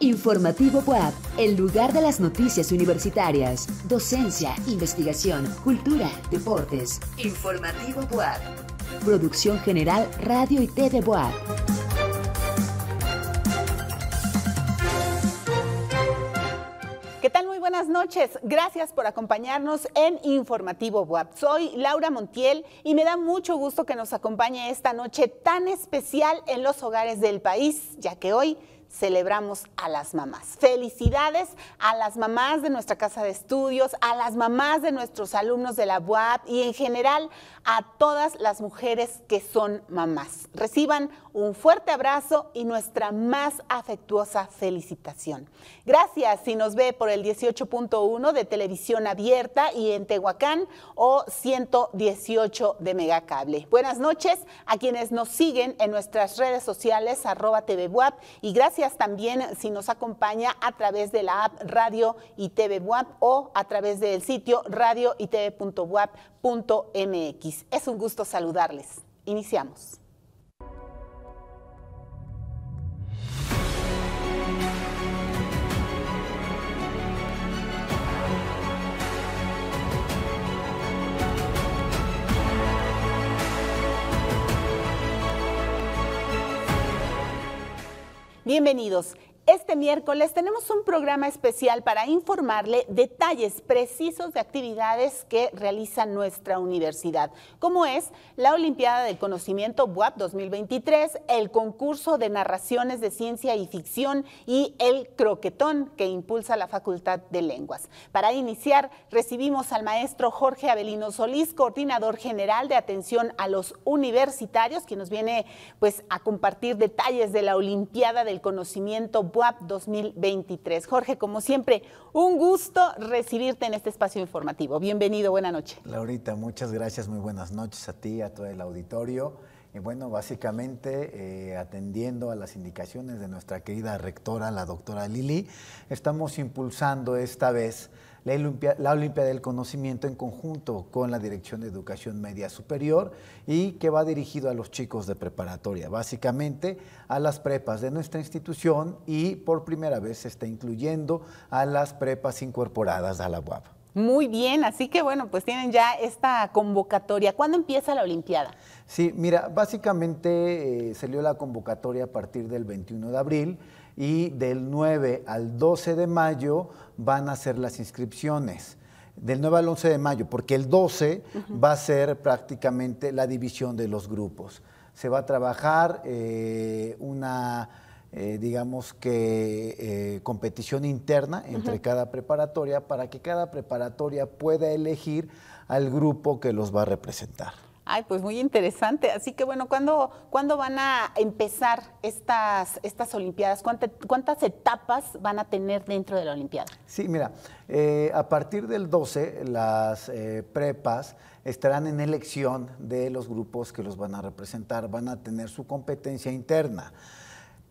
Informativo Boab el lugar de las noticias universitarias, docencia, investigación, cultura, deportes. Informativo Boab Producción General Radio y TV Boab noches. Gracias por acompañarnos en Informativo WAP. Soy Laura Montiel y me da mucho gusto que nos acompañe esta noche tan especial en los hogares del país, ya que hoy celebramos a las mamás. Felicidades a las mamás de nuestra casa de estudios, a las mamás de nuestros alumnos de la UAP y en general a todas las mujeres que son mamás. Reciban un fuerte abrazo y nuestra más afectuosa felicitación. Gracias si nos ve por el 18.1 de televisión abierta y en Tehuacán o 118 de Megacable. Buenas noches a quienes nos siguen en nuestras redes sociales arroba TV y gracias también si nos acompaña a través de la app Radio y TV Buap, o a través del sitio radio y tv es un gusto saludarles. Iniciamos. Bienvenidos. Este miércoles tenemos un programa especial para informarle detalles precisos de actividades que realiza nuestra universidad, como es la Olimpiada del Conocimiento BUAP 2023, el concurso de narraciones de ciencia y ficción y el croquetón que impulsa la Facultad de Lenguas. Para iniciar, recibimos al maestro Jorge Avelino Solís, coordinador general de atención a los universitarios, que nos viene pues a compartir detalles de la Olimpiada del Conocimiento BUAP 2023. Jorge, como siempre, un gusto recibirte en este espacio informativo. Bienvenido, buena noche. Laurita, muchas gracias, muy buenas noches a ti, a todo el auditorio. Y bueno, básicamente eh, atendiendo a las indicaciones de nuestra querida rectora, la doctora Lili, estamos impulsando esta vez la Olimpiada, del Conocimiento en conjunto con la Dirección de Educación Media Superior y que va dirigido a los chicos de preparatoria, básicamente a las prepas de nuestra institución y por primera vez se está incluyendo a las prepas incorporadas a la UAB. Muy bien, así que bueno, pues tienen ya esta convocatoria. ¿Cuándo empieza la Olimpiada? Sí, mira, básicamente eh, salió la convocatoria a partir del 21 de abril y del 9 al 12 de mayo van a ser las inscripciones. Del 9 al 11 de mayo, porque el 12 va a ser prácticamente la división de los grupos. Se va a trabajar eh, una, eh, digamos que, eh, competición interna entre cada preparatoria para que cada preparatoria pueda elegir al grupo que los va a representar. Ay, pues muy interesante. Así que bueno, ¿cuándo, ¿cuándo van a empezar estas, estas Olimpiadas? ¿Cuántas, etapas van a tener dentro de la Olimpiada? Sí, mira, eh, a partir del 12, las eh, prepas estarán en elección de los grupos que los van a representar, van a tener su competencia interna.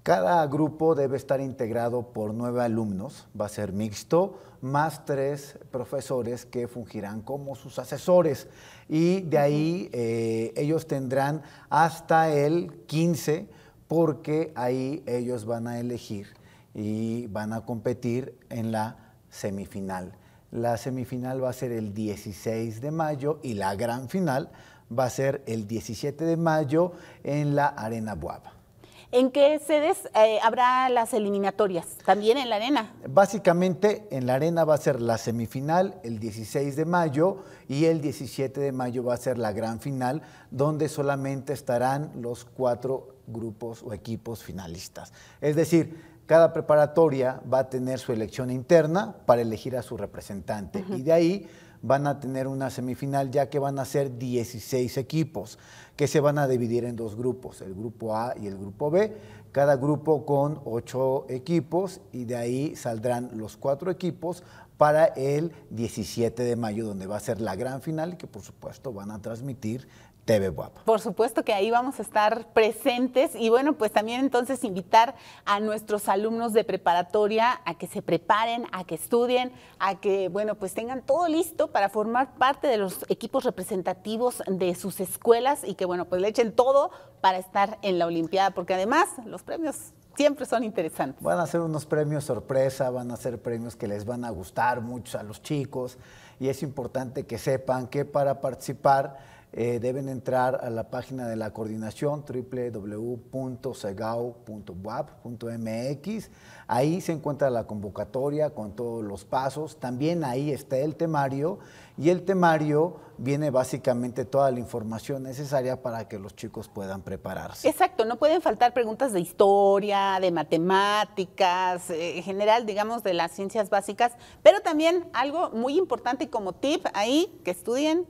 Cada grupo debe estar integrado por nueve alumnos, va a ser mixto, más tres profesores que fungirán como sus asesores. Y de ahí eh, ellos tendrán hasta el 15, porque ahí ellos van a elegir y van a competir en la semifinal. La semifinal va a ser el 16 de mayo y la gran final va a ser el 17 de mayo en la Arena Buaba. ¿En qué sedes eh, habrá las eliminatorias? ¿También en la arena? Básicamente en la arena va a ser la semifinal el 16 de mayo y el 17 de mayo va a ser la gran final donde solamente estarán los cuatro grupos o equipos finalistas. Es decir, cada preparatoria va a tener su elección interna para elegir a su representante. Y de ahí van a tener una semifinal ya que van a ser 16 equipos que se van a dividir en dos grupos, el grupo A y el grupo B, cada grupo con 8 equipos y de ahí saldrán los cuatro equipos para el 17 de mayo donde va a ser la gran final que por supuesto van a transmitir TV Por supuesto que ahí vamos a estar presentes y bueno, pues también entonces invitar a nuestros alumnos de preparatoria a que se preparen, a que estudien, a que bueno, pues tengan todo listo para formar parte de los equipos representativos de sus escuelas y que bueno, pues le echen todo para estar en la Olimpiada, porque además los premios siempre son interesantes. Van a ser unos premios sorpresa, van a ser premios que les van a gustar mucho a los chicos y es importante que sepan que para participar eh, deben entrar a la página de la coordinación www.segao.wap.mx. Ahí se encuentra la convocatoria con todos los pasos. También ahí está el temario y el temario viene básicamente toda la información necesaria para que los chicos puedan prepararse. Exacto, no pueden faltar preguntas de historia, de matemáticas, eh, en general, digamos, de las ciencias básicas, pero también algo muy importante como tip ahí, que estudien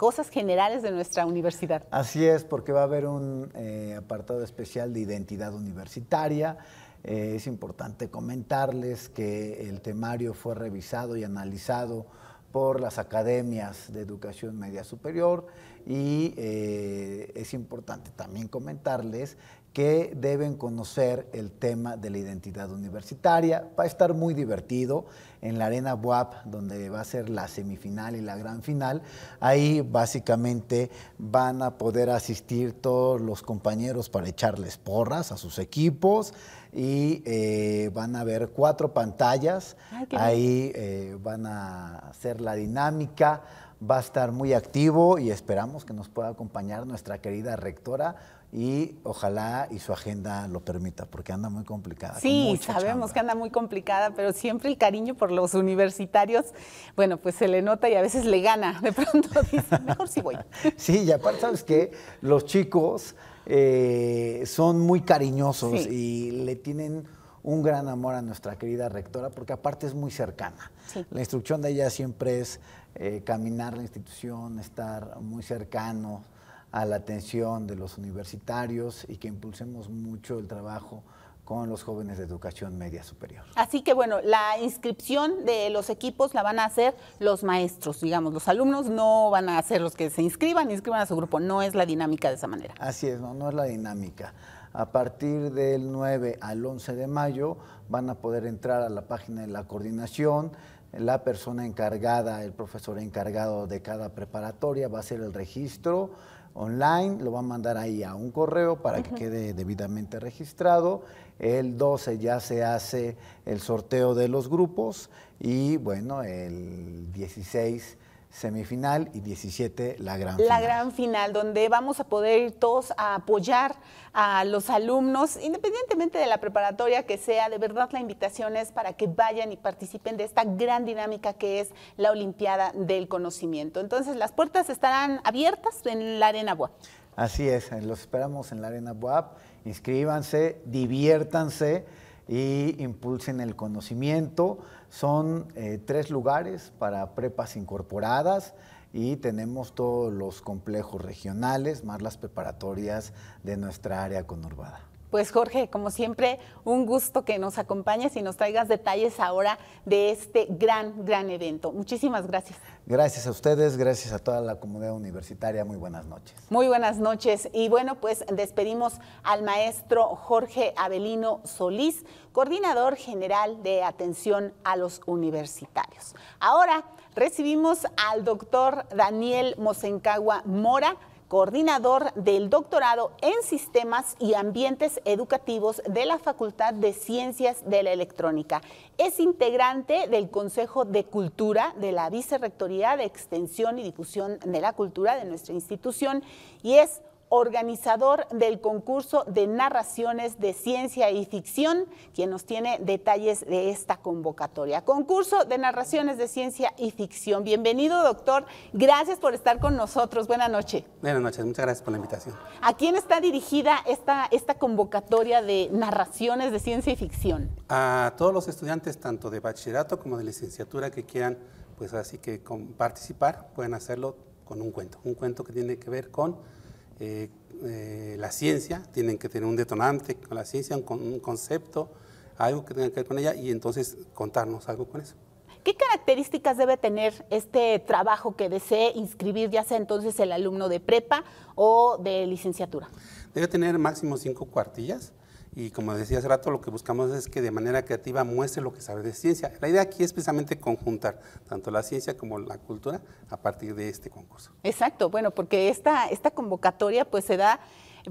cosas generales de nuestra universidad. Así es, porque va a haber un eh, apartado especial de identidad universitaria. Eh, es importante comentarles que el temario fue revisado y analizado por las academias de educación media superior y eh, es importante también comentarles que deben conocer el tema de la identidad universitaria. Va a estar muy divertido en la Arena WAP, donde va a ser la semifinal y la gran final. Ahí básicamente van a poder asistir todos los compañeros para echarles porras a sus equipos y eh, van a ver cuatro pantallas. Ahí eh, van a hacer la dinámica. Va a estar muy activo y esperamos que nos pueda acompañar nuestra querida rectora y ojalá y su agenda lo permita, porque anda muy complicada. Sí, sabemos que anda muy complicada, pero siempre el cariño por los universitarios, bueno, pues se le nota y a veces le gana. De pronto dice, mejor sí voy. sí, y aparte, ¿sabes qué? Los chicos eh, son muy cariñosos y le tienen un gran amor a nuestra querida rectora, porque aparte es muy cercana. La instrucción de ella siempre es eh, caminar la institución, estar muy cercano a la atención de los universitarios y que impulsemos mucho el trabajo con los jóvenes de educación media superior. Así que bueno, la inscripción de los equipos la van a hacer los maestros, digamos, los alumnos no van a ser los que se inscriban, inscriban a su grupo, no es la dinámica de esa manera. Así es, no, no es la dinámica. A partir del 9 al 11 de mayo van a poder entrar a la página de la coordinación, la persona encargada, el profesor encargado de cada preparatoria va a hacer el registro, online, lo va a mandar ahí a un correo para que quede debidamente registrado el 12 ya se hace el sorteo de los grupos y bueno, el 16 semifinal y 17 la gran final. La gran final, donde vamos a poder ir todos a apoyar a los alumnos, independientemente de la preparatoria que sea, de verdad la invitación es para que vayan y participen de esta gran dinámica que es la Olimpiada del Conocimiento. Entonces las puertas estarán abiertas en la Arena BUAP. Así es, los esperamos en la Arena BUAP inscríbanse, diviértanse y impulsen el conocimiento. Son eh, tres lugares para prepas incorporadas y tenemos todos los complejos regionales, más las preparatorias de nuestra área conurbada. Pues Jorge, como siempre, un gusto que nos acompañes y nos traigas detalles ahora de este gran, gran evento. Muchísimas gracias. Gracias a ustedes, gracias a toda la comunidad universitaria. Muy buenas noches. Muy buenas noches. Y bueno, pues despedimos al maestro Jorge Avelino Solís, coordinador general de atención a los universitarios. Ahora recibimos al doctor Daniel Mosencagua Mora coordinador del doctorado en sistemas y ambientes educativos de la Facultad de Ciencias de la Electrónica. Es integrante del Consejo de Cultura de la Vicerrectoría de Extensión y Difusión de la Cultura de nuestra institución y es organizador del concurso de narraciones de ciencia y ficción, quien nos tiene detalles de esta convocatoria. Concurso de narraciones de ciencia y ficción. Bienvenido, doctor. Gracias por estar con nosotros. Buenas noches. Buenas noches, muchas gracias por la invitación. ¿A quién está dirigida esta, esta convocatoria de narraciones de ciencia y ficción? A todos los estudiantes, tanto de bachillerato como de licenciatura, que quieran, pues así que participar, pueden hacerlo con un cuento. Un cuento que tiene que ver con eh, eh, la ciencia, tienen que tener un detonante con la ciencia, un concepto, algo que tenga que ver con ella y entonces contarnos algo con eso. ¿Qué características debe tener este trabajo que desee inscribir, ya sea entonces el alumno de prepa o de licenciatura? Debe tener máximo cinco cuartillas, y como decía hace rato, lo que buscamos es que de manera creativa muestre lo que sabe de ciencia. La idea aquí es precisamente conjuntar tanto la ciencia como la cultura a partir de este concurso. Exacto, bueno, porque esta, esta convocatoria pues se da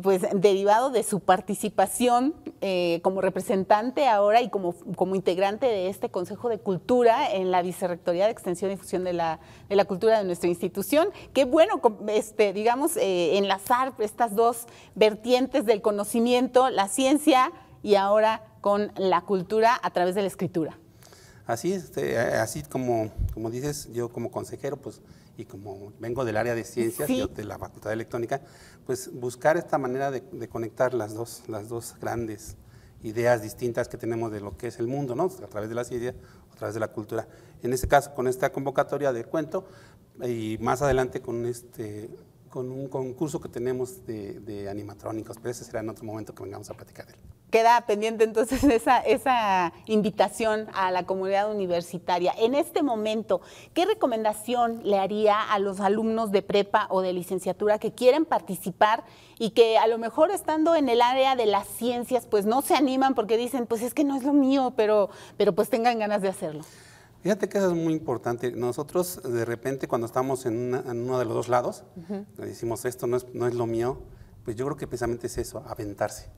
pues derivado de su participación eh, como representante ahora y como, integrante de este Consejo de Cultura en la Vicerrectoría de Extensión y Fusión de la, Cultura de nuestra institución. Qué bueno, este, digamos, eh, enlazar estas dos vertientes del conocimiento, la ciencia y ahora con la cultura a través de la escritura. Así, este, así como, como dices, yo como consejero, pues y como vengo del área de ciencias, de la Facultad de Electrónica, pues buscar esta manera de, conectar las dos, las dos grandes ideas distintas que tenemos de lo que es el mundo, ¿no? a través de la ciencia, a través de la cultura. En este caso, con esta convocatoria de cuento y más adelante con, este, con un concurso que tenemos de animatrónicos, pero ese será en otro momento que vengamos a platicar de él queda pendiente entonces esa, invitación a la comunidad universitaria. En este momento, ¿qué recomendación le haría a los alumnos de prepa o de licenciatura que quieren participar y que a lo mejor estando en el área de las ciencias, pues no se animan porque dicen, pues es que no es lo mío, pero, pero pues tengan ganas de hacerlo? Fíjate que eso es muy importante. Nosotros de repente cuando estamos en, uno de los dos lados, decimos esto no es, no es lo mío, pues yo creo que precisamente es eso, aventarse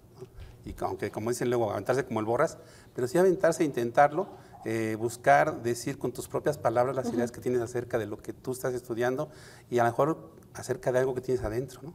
y aunque como dicen luego, aventarse como el borras, pero sí aventarse, e intentarlo, eh, buscar, decir con tus propias palabras las ideas que tienes acerca de lo que tú estás estudiando y a lo mejor acerca de algo que tienes adentro,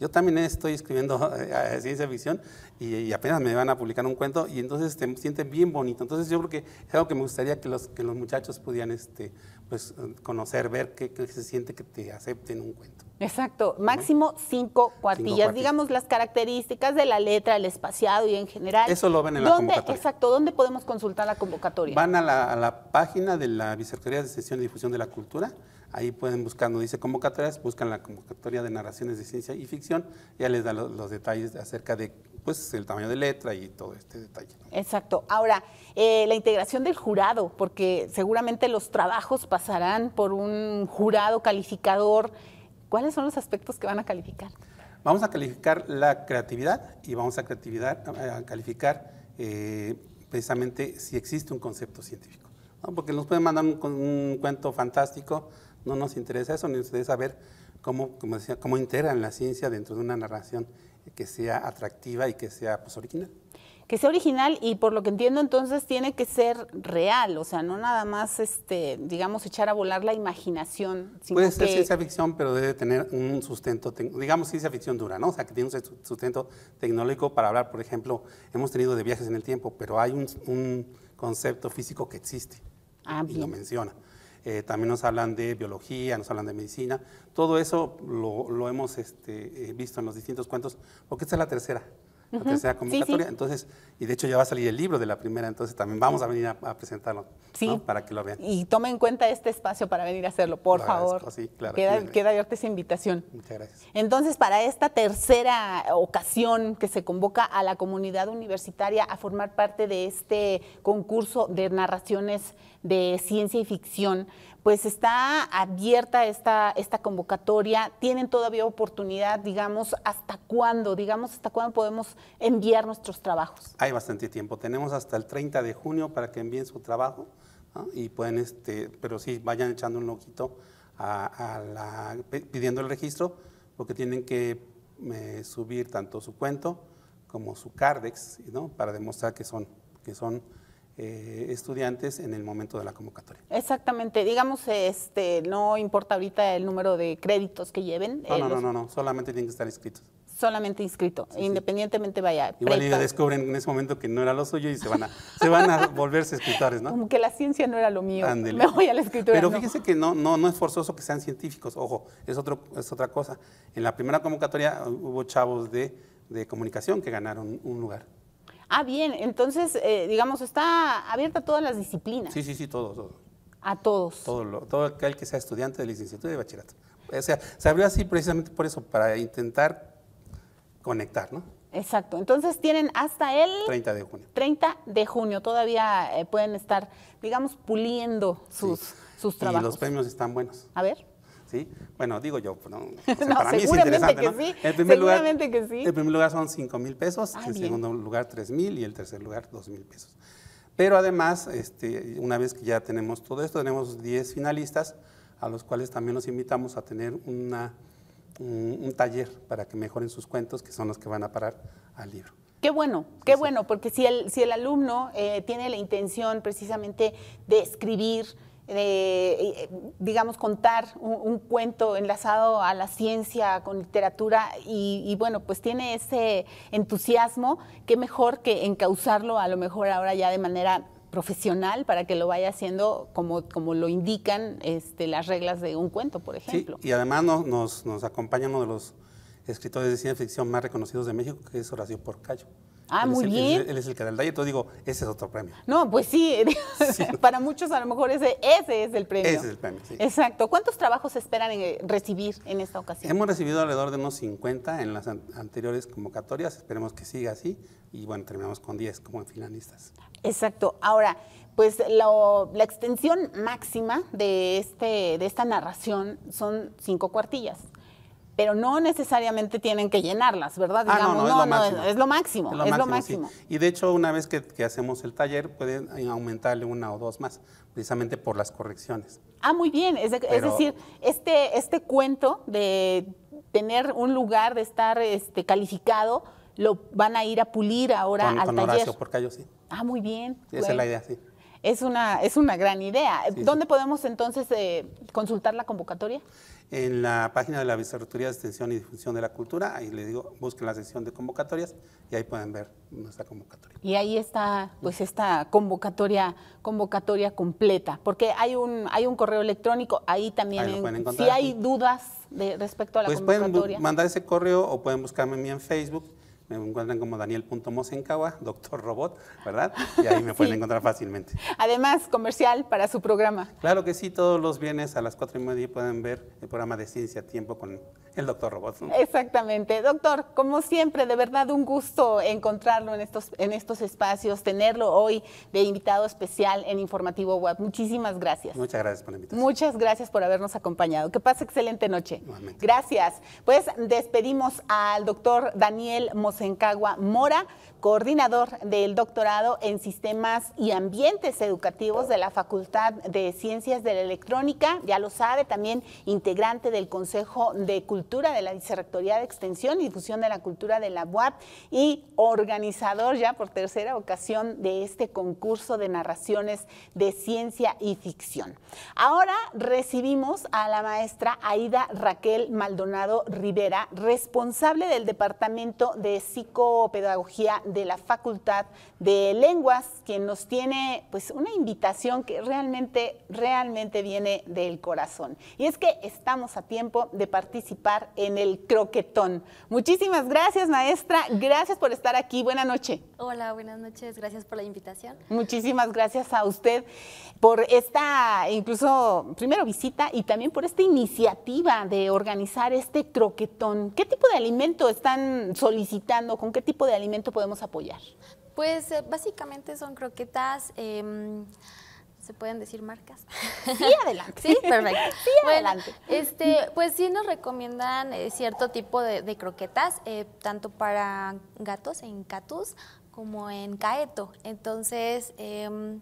Yo también estoy escribiendo eh, ciencia ficción y, apenas me van a publicar un cuento y entonces te siente bien bonito. Entonces yo creo que es algo que me gustaría que los, que los muchachos pudieran este, pues, conocer, ver qué, se siente que te acepten un cuento. Exacto, máximo cinco cuartillas. digamos las características de la letra, el espaciado y en general. Eso lo ven en la convocatoria. Exacto, ¿dónde podemos consultar la convocatoria? Van a la, página de la Vicerrectoría de Sesión y Difusión de la Cultura, ahí pueden buscar, dice convocatorias, buscan la convocatoria de narraciones de ciencia y ficción, ya les da los, detalles acerca de pues el tamaño de letra y todo este detalle. Exacto. Ahora, eh, la integración del jurado, porque seguramente los trabajos pasarán por un jurado calificador ¿Cuáles son los aspectos que van a calificar? Vamos a calificar la creatividad y vamos a, eh, a calificar eh, precisamente si existe un concepto científico. Porque nos pueden mandar un, cuento fantástico, no nos interesa eso, nos interesa saber cómo, cómo, cómo integran la ciencia dentro de una narración que sea atractiva y que sea pues, original que sea original y por lo que entiendo entonces tiene que ser real, o sea, no nada más, este, digamos, echar a volar la imaginación. Puede ser ciencia ficción, pero debe tener un sustento, digamos, ciencia ficción dura, ¿no? O sea, que tiene un sustento tecnológico para hablar, por ejemplo, hemos tenido de viajes en el tiempo, pero hay un, concepto físico que existe ah, y lo menciona. Eh, también nos hablan de biología, nos hablan de medicina, todo eso lo, hemos este, eh, visto en los distintos cuentos, porque esta es la tercera. Entonces, y de hecho ya va a salir el libro de la primera, entonces también vamos a venir a, presentarlo para que lo vean. Y tome en cuenta este espacio para venir a hacerlo, por favor. queda, queda, abierta esa invitación. Muchas gracias. Entonces, para esta tercera ocasión que se convoca a la comunidad universitaria a formar parte de este concurso de narraciones de ciencia y ficción, pues está abierta esta, esta convocatoria. ¿Tienen todavía oportunidad, digamos, hasta cuándo? Digamos, ¿hasta cuándo podemos enviar nuestros trabajos? Hay bastante tiempo. Tenemos hasta el 30 de junio para que envíen su trabajo y pueden, este, pero sí, vayan echando un ojito a, pidiendo el registro porque tienen que eh, subir tanto su cuento como su CARDEX ¿no? para demostrar que son, que son eh, estudiantes en el momento de la convocatoria. Exactamente, digamos, este, no importa ahorita el número de créditos que lleven. No, no, eh, no, no, solamente tienen que estar inscritos solamente inscrito, independientemente vaya. Igual y descubren en ese momento que no era lo suyo y se van a, se van a volverse escritores, ¿no? Como que la ciencia no era lo mío. Me voy a la escritura. Pero fíjense que no, no, no es forzoso que sean científicos, ojo, es otro, es otra cosa. En la primera convocatoria hubo chavos de, de comunicación que ganaron un lugar. Ah, bien, entonces, eh, digamos, está abierta a todas las disciplinas. Sí, sí, sí, todos, todo. A todos. Todo, lo, todo aquel que sea estudiante de licenciatura y de bachillerato. O sea, se abrió así precisamente por eso, para intentar conectar, ¿no? Exacto, entonces tienen hasta el 30 de junio. 30 de junio, todavía eh, pueden estar, digamos, puliendo sus, sus trabajos. Y los premios están buenos. A ver. ¿sí? Bueno, digo yo, ¿no? para mí es interesante, que sí. primer lugar, que sí. El primer lugar son 5 mil pesos, el ah, en segundo lugar 3 mil y el tercer lugar 2 mil pesos. Pero además, este, una vez que ya tenemos todo esto, tenemos 10 finalistas a los cuales también los invitamos a tener una, un, taller para que mejoren sus cuentos, que son los que van a parar al libro. Qué bueno, qué bueno, porque si el, si el alumno eh, tiene la intención precisamente de escribir, eh, digamos, contar un, cuento enlazado a la ciencia, con literatura, y, bueno, pues tiene ese entusiasmo, qué mejor que encauzarlo a lo mejor ahora ya de manera profesional para que lo vaya haciendo como, como lo indican este, las reglas de un cuento, por ejemplo. y además nos, nos, nos acompaña uno de los escritores de ciencia ficción más reconocidos de México, que es Horacio Porcayo. Ah, muy bien. Él, es el que da el digo, ese es otro premio. No, pues sí, para muchos a lo mejor ese, es el premio. Ese es el premio, sí. Exacto. ¿Cuántos trabajos esperan eh, recibir en esta ocasión? Hemos recibido alrededor de unos 50 en las anteriores convocatorias, esperemos que siga así, y bueno, terminamos con 10 como finalistas. Exacto. Ahora, pues la extensión máxima de, este, de esta narración son cinco cuartillas pero no necesariamente tienen que llenarlas, ¿verdad? Ah, Digamos, no, no, es, lo máximo, es lo, máximo, Y de hecho, una vez que, hacemos el taller, pueden eh, aumentarle una o dos más, precisamente por las correcciones. Ah, muy bien, es, decir, este, este cuento de tener un lugar, de estar este, calificado, lo van a ir a pulir ahora al con taller. Ah, muy bien. esa es la idea, sí. Es una, es una gran idea. ¿Dónde podemos entonces eh, consultar la convocatoria? En la página de la Vicerrectoría de Extensión y Difusión de la Cultura, ahí le digo, busquen la sección de convocatorias y ahí pueden ver nuestra convocatoria. Y ahí está, pues, esta convocatoria, convocatoria completa, porque hay un, hay un correo electrónico, ahí también, si hay dudas de, respecto a la pues convocatoria. Pueden mandar ese correo o pueden buscarme mí en Facebook me encuentran como daniel.mosenkawa, doctor robot, ¿verdad? Y ahí me pueden encontrar fácilmente. Además, comercial para su programa. Claro que sí, todos los viernes a las cuatro y media pueden ver el programa de Ciencia Tiempo con el doctor robot. Exactamente. Doctor, como siempre, de verdad un gusto encontrarlo en estos, en estos espacios, tenerlo hoy de invitado especial en Informativo Web. Muchísimas gracias. Muchas gracias por la invitación. Muchas gracias por habernos acompañado. Que pase excelente noche. Gracias. Pues despedimos al doctor Daniel Mosenkawa en Cagua Mora, coordinador del doctorado en sistemas y ambientes educativos de la Facultad de Ciencias de la Electrónica, ya lo sabe, también integrante del Consejo de Cultura de la Vicerrectoría de Extensión y Difusión de la Cultura de la UAP y organizador ya por tercera ocasión de este concurso de narraciones de ciencia y ficción. Ahora recibimos a la maestra Aida Raquel Maldonado Rivera, responsable del Departamento de Psicopedagogía de la Facultad de Lenguas, quien nos tiene pues una invitación que realmente, realmente viene del corazón. Y es que estamos a tiempo de participar en el croquetón. Muchísimas gracias, maestra. Gracias por estar aquí. Buenas noches. Hola, buenas noches. Gracias por la invitación. Muchísimas gracias a usted por esta, incluso, primero visita y también por esta iniciativa de organizar este croquetón. ¿Qué tipo de alimento están solicitando? ¿Con qué tipo de alimento podemos apoyar? Pues eh, básicamente son croquetas, em, ¿se pueden decir marcas? Sí, adelante. sí, perfecto. Este, pues sí nos recomiendan eh, cierto tipo de, croquetas, eh, tanto para gatos en Catus como en Caeto. Entonces, em,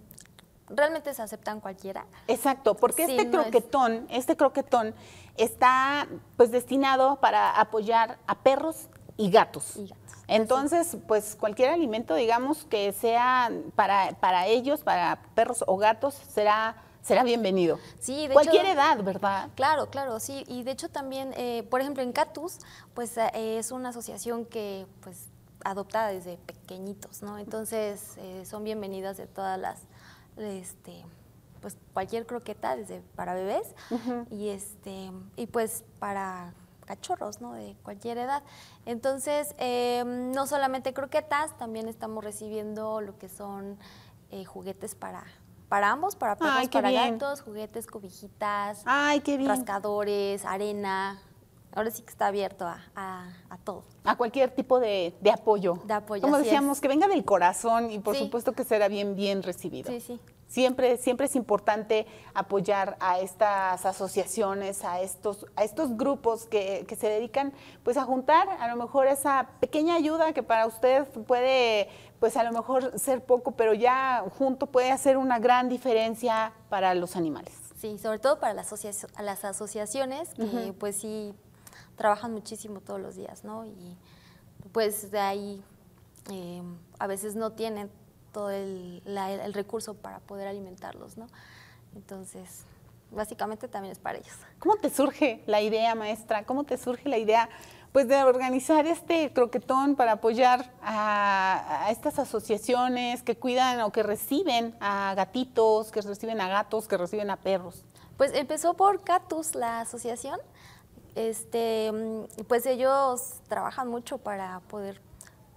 realmente se aceptan cualquiera. Exacto, porque este croquetón, este croquetón está pues destinado para apoyar a perros y gatos. Y gatos. Entonces, pues cualquier alimento, digamos, que sea para, para ellos, para perros o gatos, será será bienvenido. Sí, de Cualquier edad, ¿verdad? Claro, claro, sí. Y de hecho también, eh, por ejemplo, en Catus, pues eh, es una asociación que pues adopta desde pequeñitos, ¿no? Entonces eh, son bienvenidas de todas las, este, pues cualquier croqueta desde para bebés y este y pues para cachorros, ¿no? De cualquier edad. Entonces, em, no solamente croquetas, también estamos recibiendo lo que son eh, juguetes para, para ambos, para perros, para gatos, juguetes, cobijitas, rascadores, arena. Ahora sí que está abierto a, todo. A cualquier tipo de, de apoyo. De apoyo. Como decíamos, que venga del corazón y por supuesto que será bien, bien recibido. Sí, sí. Siempre, siempre es importante apoyar a estas asociaciones, a estos, a estos grupos que, se dedican pues a juntar a lo mejor esa pequeña ayuda que para usted puede pues a lo mejor ser poco, pero ya junto puede hacer una gran diferencia para los animales. Sí, sobre todo para las, las asociaciones que pues sí trabajan muchísimo todos los días, ¿no? Y pues de ahí eh, a veces no tienen el, recurso para poder alimentarlos, ¿no? Entonces, básicamente también es para ellos. ¿Cómo te surge la idea, maestra? ¿Cómo te surge la idea? Pues de organizar este croquetón para apoyar a, estas asociaciones que cuidan o que reciben a gatitos, que reciben a gatos, que reciben a perros. Pues empezó por Catus, la asociación. Este, pues ellos trabajan mucho para poder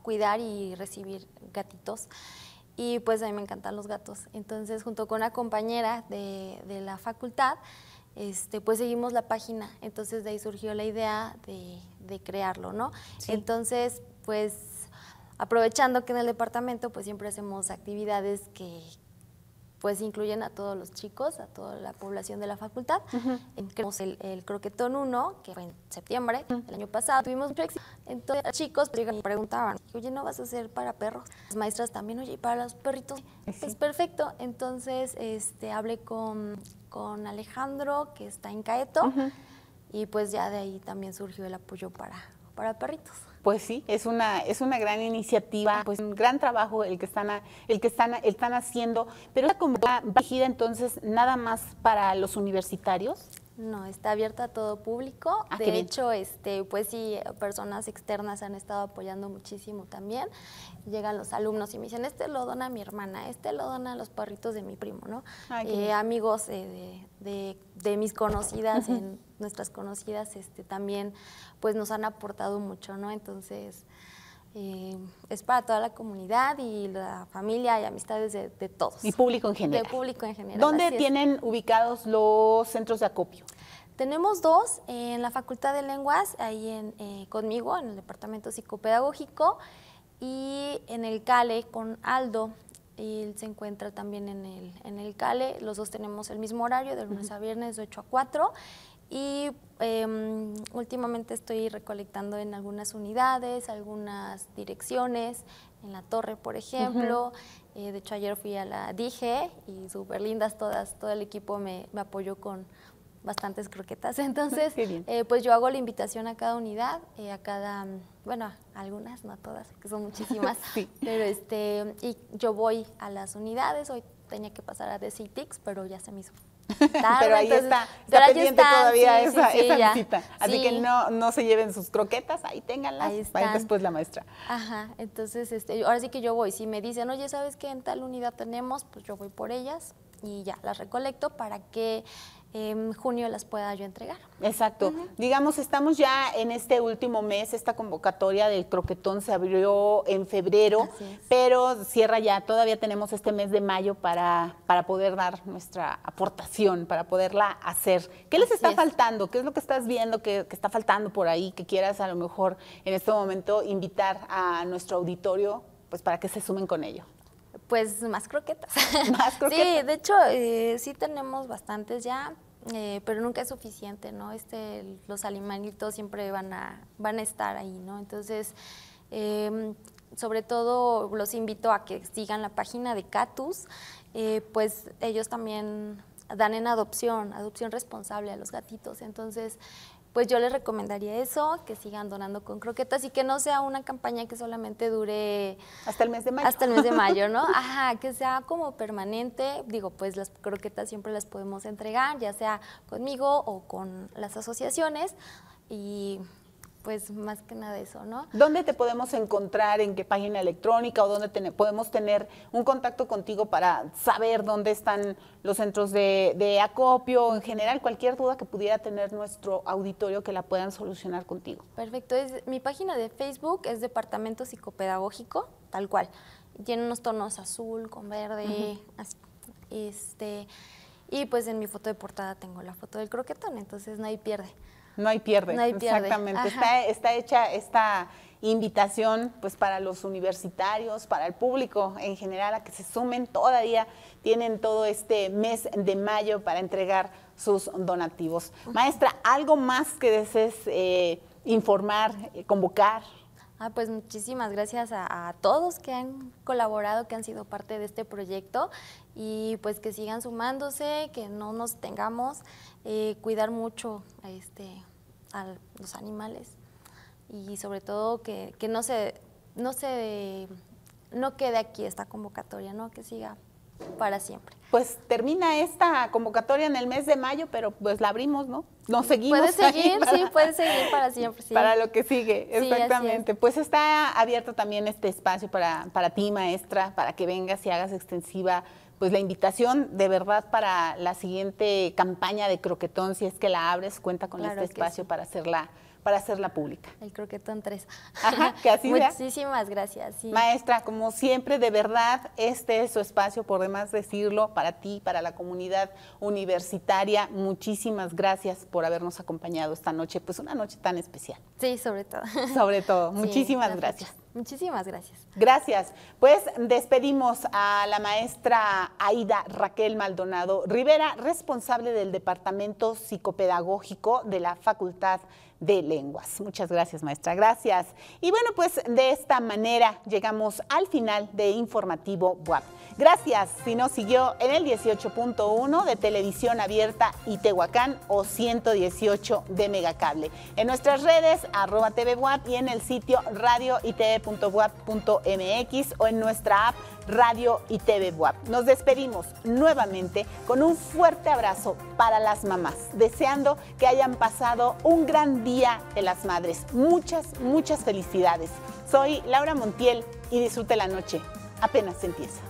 cuidar y recibir gatitos y pues a mí me encantan los gatos. Entonces, junto con una compañera de, la facultad, este, pues seguimos la página. Entonces, de ahí surgió la idea de, crearlo, ¿no? Entonces, pues aprovechando que en el departamento pues siempre hacemos actividades que, pues incluyen a todos los chicos, a toda la población de la facultad. Tenemos el, croquetón 1, que fue en septiembre del año pasado. Tuvimos un éxito. Entonces, chicos pues, llegan preguntaban, oye, ¿no vas a hacer para perros? Las maestras también, oye, ¿y para los perritos? Es pues, perfecto. Entonces, este, hablé con, con Alejandro, que está en Caeto, y pues ya de ahí también surgió el apoyo para para perritos. Pues sí, es una, es una gran iniciativa, pues un gran trabajo el que están, el que están, están haciendo, pero ¿la va dirigida entonces nada más para los universitarios. No, está abierta a todo público. Ah, de hecho, este, pues sí, personas externas han estado apoyando muchísimo también. Llegan los alumnos y me dicen, este lo dona mi hermana, este lo dona los perritos de mi primo, ¿no? Eh, amigos eh, de, de, de, mis conocidas, en nuestras conocidas, este, también, pues nos han aportado mucho, ¿no? Entonces, es para toda la comunidad y la familia y amistades de, todos. Y público en general. De público en general. ¿Dónde tienen ubicados los centros de acopio? Tenemos dos en la Facultad de Lenguas, ahí en, eh, conmigo, en el Departamento Psicopedagógico, y en el CALE con Aldo. él se encuentra también en el, en el CALE. Los dos tenemos el mismo horario, de lunes a viernes, de 8 a 4. Y em, últimamente estoy recolectando en algunas unidades, algunas direcciones, en la torre, por ejemplo. Eh, de hecho, ayer fui a la DIGE y súper lindas todas, todo el equipo me, apoyó con bastantes croquetas. Entonces, eh, pues yo hago la invitación a cada unidad, eh, a cada, bueno, algunas, no a todas, que son muchísimas, pero este, y yo voy a las unidades, hoy tenía que pasar a DCTICS, pero ya se me hizo pero ahí está, está pendiente todavía esa, esa visita. Así que no, no se lleven sus croquetas, ahí ténganlas, ahí para después la maestra. Ajá, entonces este, ahora sí que yo voy, si me dicen, oye, ¿sabes qué en tal unidad tenemos? Pues yo voy por ellas y ya las recolecto para que en junio las pueda yo entregar. Exacto. Digamos, estamos ya en este último mes, esta convocatoria del croquetón se abrió en febrero, pero cierra ya, todavía tenemos este mes de mayo para, para poder dar nuestra aportación, para poderla hacer. ¿Qué les está faltando? ¿Qué es lo que estás viendo que, que, está faltando por ahí, que quieras a lo mejor en este momento invitar a nuestro auditorio pues para que se sumen con ello? Pues más croquetas. Más croquetas. Sí, de hecho, eh, sí tenemos bastantes ya, eh, pero nunca es suficiente, ¿no? Este, los alimanitos siempre van a, van a estar ahí, ¿no? Entonces, em, sobre todo los invito a que sigan la página de Catus, eh, pues ellos también dan en adopción, adopción responsable a los gatitos. Entonces, pues yo les recomendaría eso, que sigan donando con croquetas y que no sea una campaña que solamente dure... Hasta el mes de mayo. Hasta el mes de mayo, ¿no? Ajá, que sea como permanente. Digo, pues las croquetas siempre las podemos entregar, ya sea conmigo o con las asociaciones. Y pues más que nada eso, ¿no? ¿Dónde te podemos encontrar? ¿En qué página electrónica o dónde podemos tener un contacto contigo para saber dónde están los centros de, de acopio? En general, cualquier duda que pudiera tener nuestro auditorio que la puedan solucionar contigo. Perfecto. Es, mi página de Facebook es Departamento Psicopedagógico, tal cual. Tiene unos tonos azul con verde, Este, y pues en mi foto de portada tengo la foto del croquetón, entonces no hay pierde. No hay pierde, hay pierde. exactamente. Está, hecha esta invitación pues para los universitarios, para el público en general, a que se sumen todavía, tienen todo este mes de mayo para entregar sus donativos. Maestra, ¿algo más que desees eh, informar, eh, convocar? Ah, pues muchísimas gracias a, todos que han colaborado, que han sido parte de este proyecto y pues que sigan sumándose, que no nos tengamos, eh, cuidar mucho a, este, a los animales y sobre todo que, que no se, no se, no quede aquí esta convocatoria, ¿no? que siga para siempre. Pues termina esta convocatoria en el mes de mayo, pero pues la abrimos, ¿no? Nos seguimos. Puede seguir, sí, puede seguir para siempre. Sí. Para lo que sigue, exactamente. Pues está abierto también este espacio para, para ti, maestra, para que vengas y hagas extensiva pues la invitación de verdad para la siguiente campaña de croquetón, si es que la abres, cuenta con este espacio para hacerla para hacerla pública. El croquetón 3. Ajá, que así Muchísimas gracias. Maestra, como siempre, de verdad, este es su espacio, por demás decirlo, para ti, para la comunidad universitaria. Muchísimas gracias por habernos acompañado esta noche, pues una noche tan especial. Sí, sobre todo. Sobre todo. Muchísimas gracias. Muchísimas gracias. Gracias. Pues despedimos a la maestra Aida Raquel Maldonado Rivera, responsable del Departamento Psicopedagógico de la Facultad de lenguas. Muchas gracias, maestra. Gracias. Y bueno, pues de esta manera llegamos al final de Informativo WAP. Gracias si nos siguió en el 18.1 de Televisión Abierta y o 118 de Megacable. En nuestras redes, arroba TV WAP y en el sitio radioitv.wap.mx o en nuestra app Radio y TV Buap. Nos despedimos nuevamente con un fuerte abrazo para las mamás, deseando que hayan pasado un gran día de las madres. Muchas, muchas felicidades. Soy Laura Montiel y disfrute la noche. Apenas empieza.